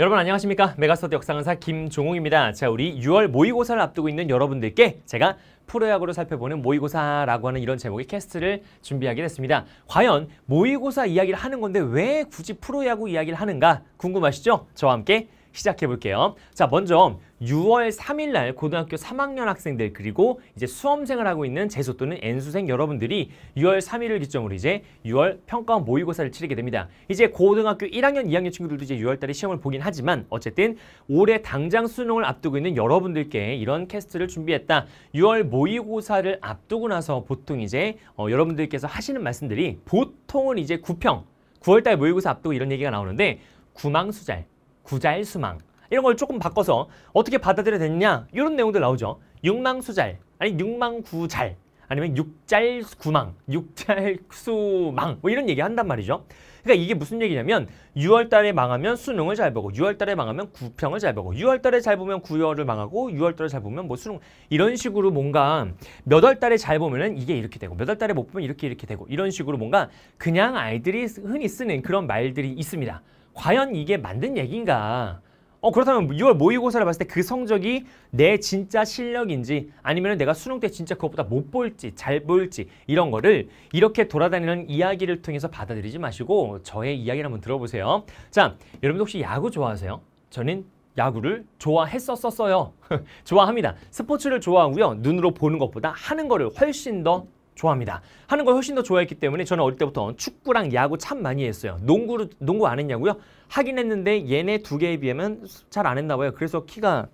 여러분 안녕하십니까 메가스터디 역사강사 김종욱입니다 자 우리 6월 모의고사를 앞두고 있는 여러분들께 제가 프로야구로 살펴보는 모의고사라고 하는 이런 제목의 캐스트를 준비하게 됐습니다 과연 모의고사 이야기를 하는 건데 왜 굳이 프로야구 이야기를 하는가 궁금하시죠? 저와 함께 시작해 볼게요. 자, 먼저 6월 3일 날 고등학교 3학년 학생들 그리고 이제 수험생을 하고 있는 재수 또는 N수생 여러분들이 6월 3일을 기점으로 이제 6월 평가 모의고사를 치르게 됩니다. 이제 고등학교 1학년, 2학년 친구들도 이제 6월 달에 시험을 보긴 하지만 어쨌든 올해 당장 수능을 앞두고 있는 여러분들께 이런 캐스트를 준비했다. 6월 모의고사를 앞두고 나서 보통 이제 어, 여러분들께서 하시는 말씀들이 보통은 이제 9평, 9월달 모의고사 앞두고 이런 얘기가 나오는데 구망수잘, 구잘 자 수망 이런 걸 조금 바꿔서 어떻게 받아들여야 되느냐 이런 내용들 나오죠. 육망수잘 아니 육망구잘 아니면 육잘구망 육잘수망 뭐 이런 얘기 한단 말이죠. 그러니까 이게 무슨 얘기냐면 6월달에 망하면 수능을 잘 보고 6월달에 망하면 구평을 잘 보고 6월달에 잘 보면 구월을 망하고 6월달에 잘 보면 뭐 수능 이런 식으로 뭔가 몇 월달에 잘 보면은 이게 이렇게 되고 몇 월달에 못 보면 이렇게 이렇게 되고 이런 식으로 뭔가 그냥 아이들이 흔히 쓰는 그런 말들이 있습니다. 과연 이게 만든 얘기인가? 어 그렇다면 6월 모의고사를 봤을 때 그 성적이 내 진짜 실력인지 아니면 내가 수능 때 진짜 그것보다 못 볼지 잘 볼지 이런 거를 이렇게 돌아다니는 이야기를 통해서 받아들이지 마시고 저의 이야기를 한번 들어보세요. 자, 여러분 혹시 야구 좋아하세요? 저는 야구를 좋아했었었어요. 좋아합니다. 스포츠를 좋아하고요. 눈으로 보는 것보다 하는 거를 훨씬 더 좋아합니다. 하는 걸 훨씬 더 좋아했기 때문에 저는 어릴 때부터 축구랑 야구 참 많이 했어요. 농구를 농구 안 했냐고요? 하긴 했는데 얘네 두 개에 비하면 잘 안 했나 봐요. 그래서 키가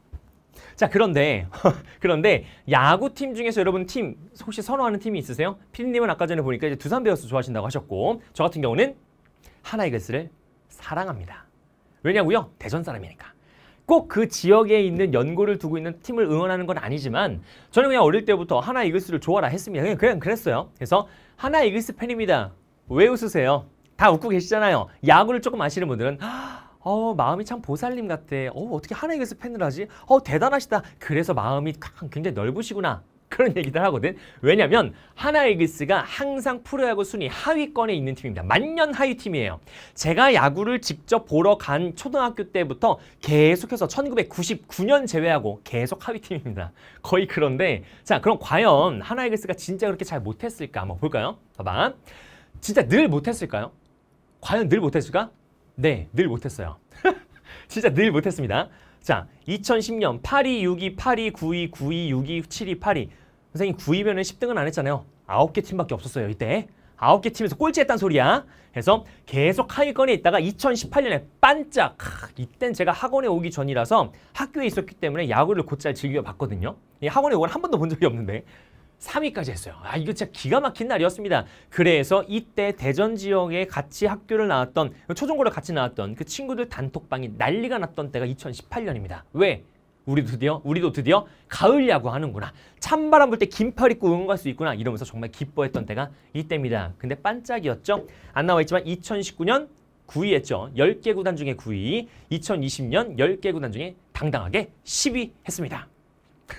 자 그런데 그런데 야구팀 중에서 여러분 팀 혹시 선호하는 팀이 있으세요? 피디님은 아까 전에 보니까 이제 두산 베어스 좋아하신다고 하셨고 저 같은 경우는 하나이글스를 사랑합니다. 왜냐고요? 대전 사람이니까. 꼭그 지역에 있는 연고를 두고 있는 팀을 응원하는 건 아니지만 저는 그냥 어릴 때부터 하나 이글스를 좋아라 했습니다. 그냥, 그냥 그랬어요. 그래서 하나 이글스 팬입니다. 왜 웃으세요? 다 웃고 계시잖아요. 야구를 조금 아시는 분들은 아, 어, 마음이 참 보살님 같아. 어, 어떻게 하나 이글스 팬을 하지? 어, 대단하시다. 그래서 마음이 굉장히 넓으시구나. 그런 얘기들 하거든. 왜냐면 하나 이글스가 항상 프로야구 순위 하위권에 있는 팀입니다. 만년 하위 팀이에요. 제가 야구를 직접 보러 간 초등학교 때부터 계속해서 1999년 제외하고 계속 하위 팀입니다. 거의 그런데 자 그럼 과연 하나 이글스가 진짜 그렇게 잘 못했을까 한번 볼까요? 봐봐. 진짜 늘 못했을까요? 과연 늘 못했을까? 네, 늘 못했어요. 진짜 늘 못했습니다. 자, 2010년 8위6위8위9위9위6위7위8위 선생님 구이면은 10등은 안 했잖아요. 9개 팀밖에 없었어요. 이때. 9개 팀에서 꼴찌했단 소리야. 그래서 계속 하위권에 있다가 2018년에 반짝! 이땐 제가 학원에 오기 전이라서 학교에 있었기 때문에 야구를 곧잘 즐겨봤거든요. 학원에 오건 한 번도 본 적이 없는데 3위까지 했어요. 아 이거 진짜 기가 막힌 날이었습니다. 그래서 이때 대전 지역에 같이 학교를 나왔던 초중고를 같이 나왔던 그 친구들 단톡방이 난리가 났던 때가 2018년입니다. 왜? 우리도 드디어 우리도 드디어 가을 야구 하는구나. 찬바람 불 때 긴팔 입고 응원할 수 있구나. 이러면서 정말 기뻐했던 때가 이때입니다. 근데 반짝이었죠. 안 나와 있지만 2019년 9위 했죠. 10개 구단 중에 9위. 2020년 10개 구단 중에 당당하게 10위 했습니다.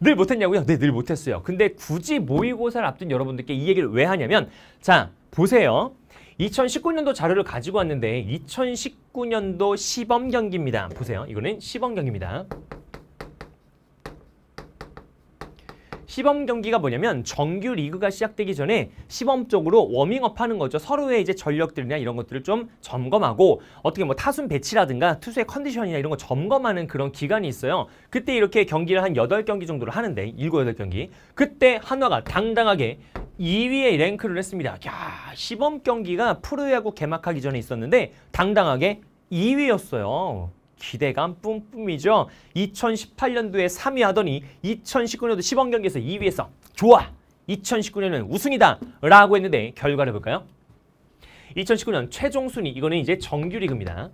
늘 못했냐고요? 네, 늘 못했어요. 근데 굳이 모의고사를 앞둔 여러분들께 이 얘기를 왜 하냐면 자, 보세요. 2019년도 자료를 가지고 왔는데 2019년도 시범 경기입니다. 보세요. 이거는 시범 경기입니다. 시범 경기가 뭐냐면 정규 리그가 시작되기 전에 시범적으로 워밍업 하는 거죠. 서로의 이제 전력들이나 이런 것들을 좀 점검하고 어떻게 뭐 타순 배치라든가 투수의 컨디션이나 이런 거 점검하는 그런 기간이 있어요. 그때 이렇게 경기를 한8 경기 정도를 하는데 7, 8 경기 그때 한화가 당당하게 2위에 랭크를 했습니다. 야, 시범 경기가 프로야구 개막하기 전에 있었는데 당당하게 2위였어요. 기대감 뿜뿜이죠. 2018년도에 3위 하더니 2019년도 시범 경기에서 2위에서 좋아! 2019년은 우승이다! 라고 했는데 결과를 볼까요? 2019년 최종 순위, 이거는 이제 정규리그입니다.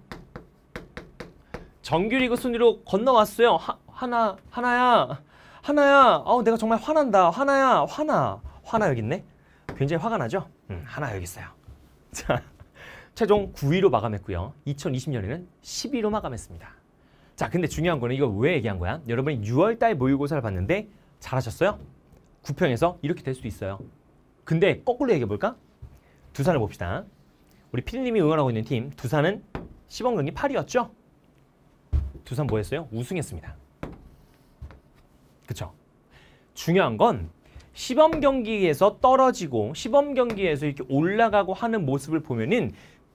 정규리그 순위로 건너왔어요. 하, 하나, 하나야, 하나야, 어, 내가 정말 화난다. 하나야, 화나. 하나 여기 있네. 굉장히 화가 나죠? 음, 하나 여기 있어요. 자, 최종 9위로 마감했고요. 2020년에는 10위로 마감했습니다. 자, 근데 중요한 거는 이거 왜 얘기한 거야? 여러분이 6월달 모의고사를 봤는데 잘하셨어요? 9평에서 이렇게 될 수도 있어요. 근데 거꾸로 얘기해볼까? 두산을 봅시다. 우리 피디님이 응원하고 있는 팀 두산은 1 0범 경기 8위였죠? 두산 뭐했어요? 우승했습니다. 그쵸? 중요한 건 시범 경기에서 떨어지고 시범 경기에서 이렇게 올라가고 하는 모습을 보면은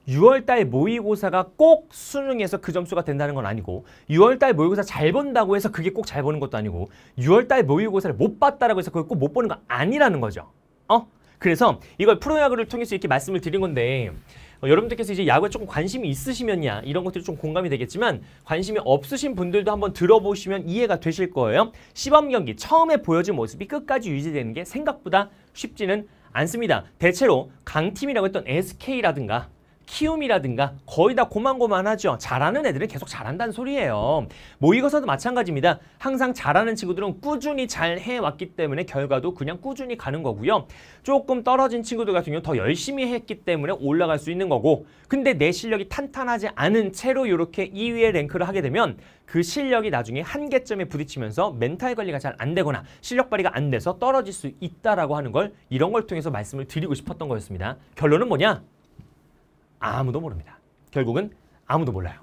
6월달 모의고사가 꼭 수능에서 그 점수가 된다는 건 아니고 6월달 모의고사 잘 본다고 해서 그게 꼭 잘 보는 것도 아니고 6월달 모의고사를 못 봤다라고 해서 그걸 꼭 못 보는 거 아니라는 거죠. 어? 그래서 이걸 프로야구를 통해서 이렇게 말씀을 드린 건데 어, 여러분들께서 이제 야구에 조금 관심이 있으시면야 이런 것들이 좀 공감이 되겠지만 관심이 없으신 분들도 한번 들어보시면 이해가 되실 거예요. 시범 경기 처음에 보여진 모습이 끝까지 유지되는 게 생각보다 쉽지는 않습니다. 대체로 강팀이라고 했던 SK라든가 키움이라든가 거의 다 고만고만하죠. 잘하는 애들은 계속 잘한다는 소리예요. 모의고사도 마찬가지입니다. 항상 잘하는 친구들은 꾸준히 잘 해왔기 때문에 결과도 그냥 꾸준히 가는 거고요. 조금 떨어진 친구들 같은 경우는 더 열심히 했기 때문에 올라갈 수 있는 거고 근데 내 실력이 탄탄하지 않은 채로 이렇게 2위에 랭크를 하게 되면 그 실력이 나중에 한계점에 부딪히면서 멘탈 관리가 잘 안 되거나 실력 발휘가 안 돼서 떨어질 수 있다라고 하는 걸 이런 걸 통해서 말씀을 드리고 싶었던 거였습니다. 결론은 뭐냐? 아무도 모릅니다. 결국은 아무도 몰라요.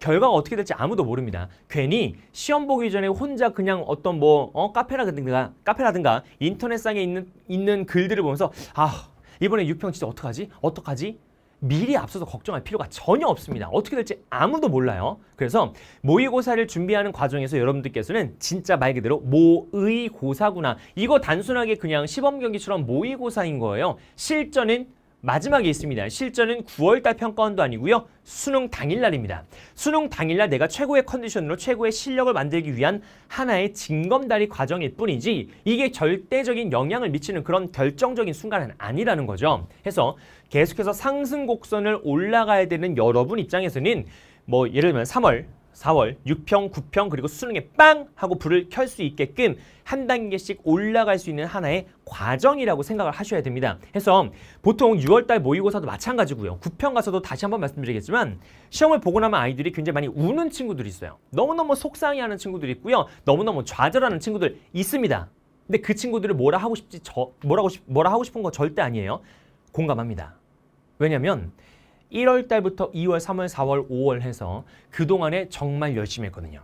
결과가 어떻게 될지 아무도 모릅니다. 괜히 시험 보기 전에 혼자 그냥 어떤 뭐 어, 카페라든가 카페라든가 인터넷상에 있는 있는 글들을 보면서 아 이번에 유평 진짜 어떡하지? 어떡하지? 미리 앞서서 걱정할 필요가 전혀 없습니다. 어떻게 될지 아무도 몰라요. 그래서 모의고사를 준비하는 과정에서 여러분들께서는 진짜 말 그대로 모의고사구나. 이거 단순하게 그냥 시범 경기처럼 모의고사인 거예요. 실전은 마지막에 있습니다. 실전은 9월달 평가원도 아니고요. 수능 당일날입니다. 수능 당일날 내가 최고의 컨디션으로 최고의 실력을 만들기 위한 하나의 징검다리 과정일 뿐이지 이게 절대적인 영향을 미치는 그런 결정적인 순간은 아니라는 거죠. 해서 계속해서 상승 곡선을 올라가야 되는 여러분 입장에서는 뭐 예를 들면 3월 4월 6평, 9평 그리고 수능에 빵 하고 불을 켤 수 있게끔 한 단계씩 올라갈 수 있는 하나의 과정이라고 생각을 하셔야 됩니다. 해서 보통 6월달 모의고사도 마찬가지고요. 9평 가서도 다시 한번 말씀드리겠지만 시험을 보고 나면 아이들이 굉장히 많이 우는 친구들이 있어요. 너무너무 속상해하는 친구들이 있고요. 너무너무 좌절하는 친구들 있습니다. 근데 그 친구들을 뭐라 하고 싶지 저, 뭐라고 싶, 뭐라 하고 싶은 거 절대 아니에요. 공감합니다. 왜냐면 하 1월 달부터 2월, 3월, 4월, 5월 해서 그동안에 정말 열심히 했거든요.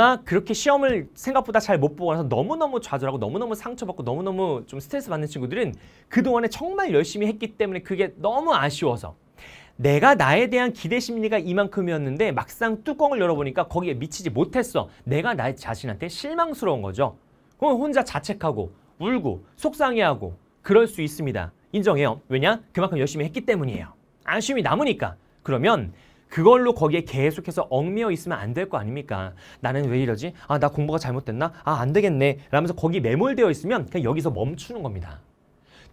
아마 그렇게 시험을 생각보다 잘 못 보고 나서 너무너무 좌절하고 너무너무 상처받고 너무너무 좀 스트레스 받는 친구들은 그동안에 정말 열심히 했기 때문에 그게 너무 아쉬워서 내가 나에 대한 기대 심리가 이만큼이었는데 막상 뚜껑을 열어보니까 거기에 미치지 못했어. 내가 나 자신한테 실망스러운 거죠. 그럼 혼자 자책하고 울고 속상해하고 그럴 수 있습니다. 인정해요. 왜냐? 그만큼 열심히 했기 때문이에요. 안심이 남으니까. 그러면 그걸로 거기에 계속해서 얽매여 있으면 안 될 거 아닙니까? 나는 왜 이러지? 아, 나 공부가 잘못됐나? 아, 안 되겠네. 라면서 거기 매몰되어 있으면 그냥 여기서 멈추는 겁니다.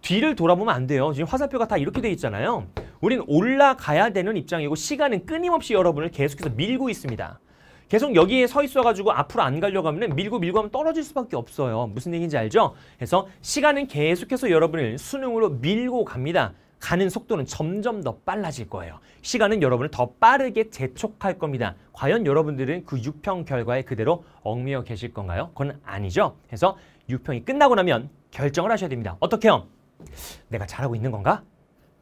뒤를 돌아보면 안 돼요. 지금 화살표가 다 이렇게 돼 있잖아요. 우린 올라가야 되는 입장이고 시간은 끊임없이 여러분을 계속해서 밀고 있습니다. 계속 여기에 서 있어가지고 앞으로 안 가려고 하면 밀고 밀고 하면 떨어질 수밖에 없어요. 무슨 얘기인지 알죠? 그래서 시간은 계속해서 여러분을 수능으로 밀고 갑니다. 가는 속도는 점점 더 빨라질 거예요. 시간은 여러분을 더 빠르게 재촉할 겁니다. 과연 여러분들은 그 유평 결과에 그대로 얽매여 계실 건가요? 그건 아니죠. 그래서 유평이 끝나고 나면 결정을 하셔야 됩니다. 어떻게요? 내가 잘하고 있는 건가?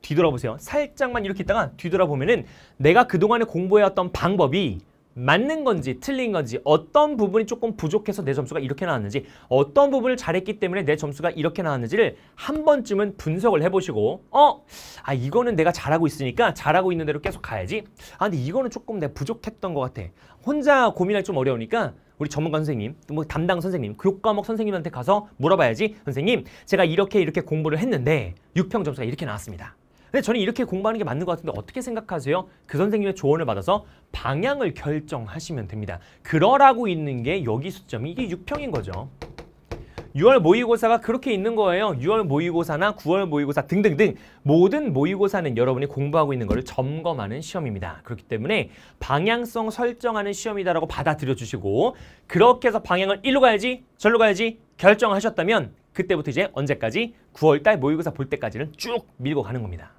뒤돌아보세요. 살짝만 이렇게 있다가 뒤돌아보면은 내가 그동안에 공부해왔던 방법이 맞는 건지 틀린 건지 어떤 부분이 조금 부족해서 내 점수가 이렇게 나왔는지 어떤 부분을 잘했기 때문에 내 점수가 이렇게 나왔는지를 한 번쯤은 분석을 해보시고 어? 아 이거는 내가 잘하고 있으니까 잘하고 있는 대로 계속 가야지 아 근데 이거는 조금 내가 부족했던 것 같아 혼자 고민하기 좀 어려우니까 우리 전문가 선생님, 뭐 담당 선생님, 교과목 선생님한테 가서 물어봐야지 선생님 제가 이렇게 이렇게 공부를 했는데 6평 점수가 이렇게 나왔습니다. 근데 저는 이렇게 공부하는 게 맞는 것 같은데 어떻게 생각하세요? 그 선생님의 조언을 받아서 방향을 결정하시면 됩니다. 그러라고 있는 게 여기 수점이 이게 6평인 거죠. 6월 모의고사가 그렇게 있는 거예요. 6월 모의고사나 9월 모의고사 등등등 모든 모의고사는 여러분이 공부하고 있는 것을 점검하는 시험입니다. 그렇기 때문에 방향성 설정하는 시험이다라고 받아들여 주시고 그렇게 해서 방향을 일로 가야지 절로 가야지 결정하셨다면 그때부터 이제 언제까지 9월달 모의고사 볼 때까지는 쭉 밀고 가는 겁니다.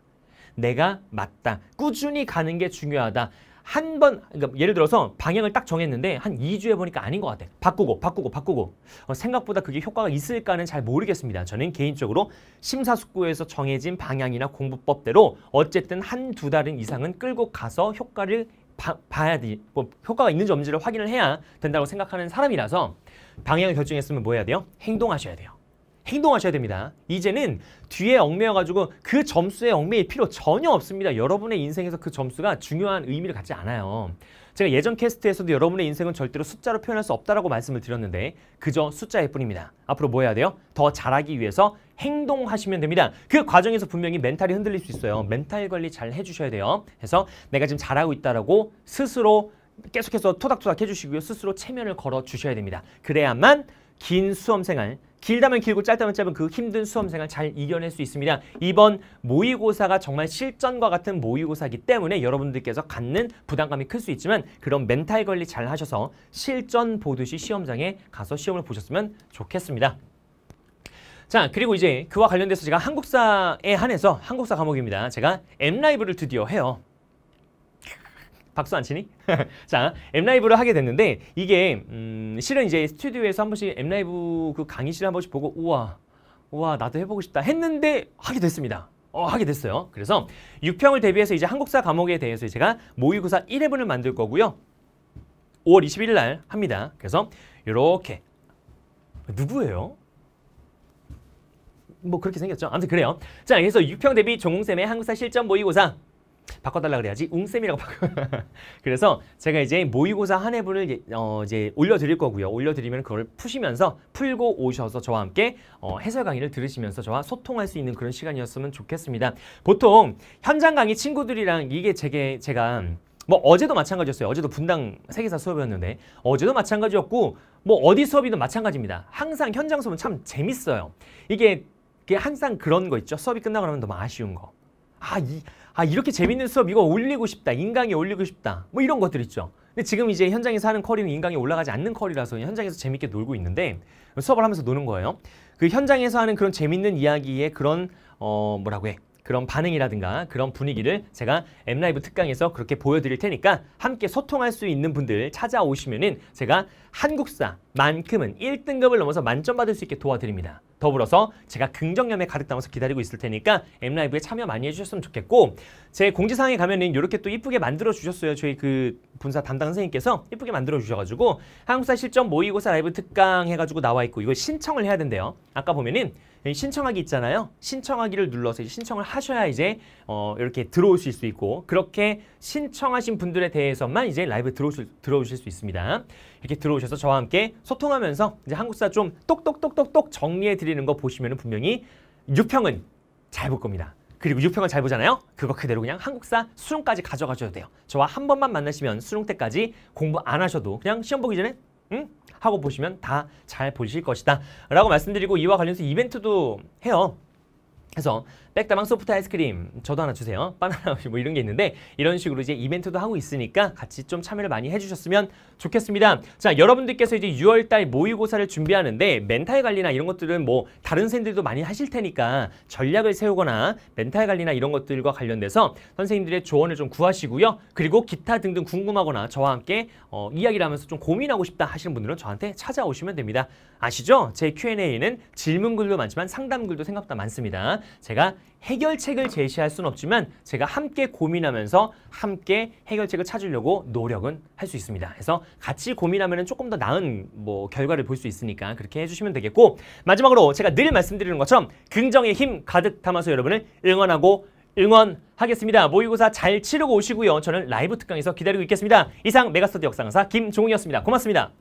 내가 맞다. 꾸준히 가는 게 중요하다. 한 번, 그러니까 예를 들어서 방향을 딱 정했는데 한 2주 해보니까 아닌 것 같아. 바꾸고, 바꾸고, 바꾸고. 어, 생각보다 그게 효과가 있을까는 잘 모르겠습니다. 저는 개인적으로 심사숙고에서 정해진 방향이나 공부법대로 어쨌든 한 두 달은 이상은 끌고 가서 효과를 바, 봐야 돼. 뭐 효과가 있는지 없는지를 확인을 해야 된다고 생각하는 사람이라서 방향을 결정했으면 뭐 해야 돼요? 행동하셔야 돼요. 행동하셔야 됩니다. 이제는 뒤에 얽매여가지고 그 점수에 얽매일 필요 전혀 없습니다. 여러분의 인생에서 그 점수가 중요한 의미를 갖지 않아요. 제가 예전 캐스트에서도 여러분의 인생은 절대로 숫자로 표현할 수 없다라고 말씀을 드렸는데 그저 숫자일 뿐입니다. 앞으로 뭐 해야 돼요? 더 잘하기 위해서 행동하시면 됩니다. 그 과정에서 분명히 멘탈이 흔들릴 수 있어요. 멘탈 관리 잘 해주셔야 돼요. 그래서 내가 지금 잘하고 있다라고 스스로 계속해서 토닥토닥 해주시고요. 스스로 체면을 걸어주셔야 됩니다. 그래야만 긴 수험생활, 길다면 길고 짧다면 짧은 그 힘든 수험생을 잘 이겨낼 수 있습니다. 이번 모의고사가 정말 실전과 같은 모의고사이기 때문에 여러분들께서 갖는 부담감이 클 수 있지만 그런 멘탈 관리 잘 하셔서 실전 보듯이 시험장에 가서 시험을 보셨으면 좋겠습니다. 자 그리고 이제 그와 관련돼서 제가 한국사에 한해서 한국사 과목입니다. 제가 M 라이브를 드디어 해요. 박수 안 치니? 자, 엠라이브를 하게 됐는데 이게 음, 실은 이제 스튜디오에서 한 번씩 엠라이브 그 강의실 한 번씩 보고 우와, 우와 나도 해보고 싶다 했는데 하게 됐습니다. 어, 하게 됐어요. 그래서 6평을 대비해서 이제 한국사 과목에 대해서 제가 모의고사 1회분을 만들 거고요. 5월 21일 날 합니다. 그래서 이렇게 누구예요? 뭐 그렇게 생겼죠. 아무튼 그래요. 자, 그래서 6평 대비 종공쌤의 한국사 실전 모의고사 바꿔달라 그래야지 웅쌤이라고 바꿔. 그래서 제가 이제 모의고사 한 해분을 어, 이제 올려드릴 거고요. 올려드리면 그걸 푸시면서 풀고 오셔서 저와 함께 어, 해설 강의를 들으시면서 저와 소통할 수 있는 그런 시간이었으면 좋겠습니다. 보통 현장 강의 친구들이랑 이게 제게 제가 뭐 어제도 마찬가지였어요. 어제도 분당 세계사 수업이었는데 어제도 마찬가지였고 뭐 어디 수업이든 마찬가지입니다. 항상 현장 수업은 참 재밌어요. 이게, 이게 항상 그런 거 있죠. 수업이 끝나고 나면 너무 아쉬운 거. 아, 이, 아 이렇게 재밌는 수업 이거 올리고 싶다. 인강에 올리고 싶다. 뭐 이런 것들 있죠. 근데 지금 이제 현장에서 하는 커리는 인강에 올라가지 않는 커리라서 현장에서 재밌게 놀고 있는데 수업을 하면서 노는 거예요. 그 현장에서 하는 그런 재밌는 이야기의 그런 어 뭐라고 해 그런 반응이라든가 그런 분위기를 제가 엠라이브 특강에서 그렇게 보여드릴 테니까 함께 소통할 수 있는 분들 찾아오시면은 제가 한국사만큼은 1등급을 넘어서 만점 받을 수 있게 도와드립니다. 더불어서 제가 긍정념에 가득 담아서 기다리고 있을 테니까 엠라이브에 참여 많이 해주셨으면 좋겠고 제 공지사항에 가면은 이렇게 또 이쁘게 만들어 주셨어요. 저희 그 분사 담당 선생님께서 이쁘게 만들어 주셔가지고 한국사 실전 모의고사 라이브 특강 해가지고 나와 있고 이거 신청을 해야 된대요. 아까 보면은 예, 신청하기 있잖아요. 신청하기를 눌러서 신청을 하셔야 이제 어, 이렇게 들어오실 수 있고 그렇게 신청하신 분들에 대해서만 이제 라이브 들어오실, 들어오실 수 있습니다. 이렇게 들어오셔서 저와 함께 소통하면서 이제 한국사 좀 똑똑똑똑똑 정리해 드리는 거 보시면 분명히 6평은 잘 볼 겁니다. 그리고 6평을 잘 보잖아요. 그거 그대로 그냥 한국사 수능까지 가져가셔도 돼요. 저와 한 번만 만나시면 수능 때까지 공부 안 하셔도 그냥 시험 보기 전에 응? 하고 보시면 다 잘 보실 것이다 라고 말씀드리고 이와 관련해서 이벤트도 해요. 그래서 백다방 소프트 아이스크림 저도 하나 주세요. 바나나 뭐 이런 게 있는데 이런 식으로 이제 이벤트도 하고 있으니까 같이 좀 참여를 많이 해주셨으면 좋겠습니다. 자 여러분들께서 이제 6월달 모의고사를 준비하는데 멘탈 관리나 이런 것들은 뭐 다른 선생님들도 많이 하실 테니까 전략을 세우거나 멘탈 관리나 이런 것들과 관련돼서 선생님들의 조언을 좀 구하시고요. 그리고 기타 등등 궁금하거나 저와 함께 어, 이야기를 하면서 좀 고민하고 싶다 하시는 분들은 저한테 찾아오시면 됩니다. 아시죠? 제 Q&A는 질문글도 많지만 상담글도 생각보다 많습니다. 제가 해결책을 제시할 수는 없지만 제가 함께 고민하면서 함께 해결책을 찾으려고 노력은 할 수 있습니다. 그래서 같이 고민하면 조금 더 나은 뭐 결과를 볼 수 있으니까 그렇게 해주시면 되겠고 마지막으로 제가 늘 말씀드리는 것처럼 긍정의 힘 가득 담아서 여러분을 응원하고 응원하겠습니다. 모의고사 잘 치르고 오시고요. 저는 라이브 특강에서 기다리고 있겠습니다. 이상 메가스터디 역사강사 김종훈이었습니다. 고맙습니다.